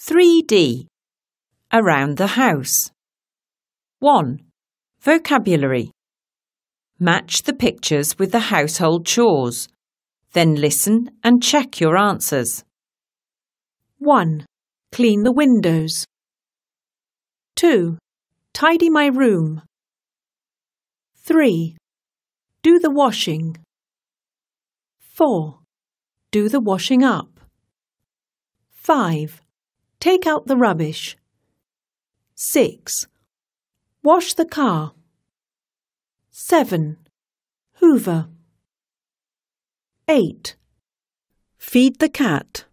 3D Around the house 1. Vocabulary Match the pictures with the household chores. Then listen and check your answers. 1. Clean the windows. 2. Tidy my room. 3. Do the washing. 4. Do the washing up. 5. Take out the rubbish. 6. Wash the car. 7. Hoover. 8. Feed the cat.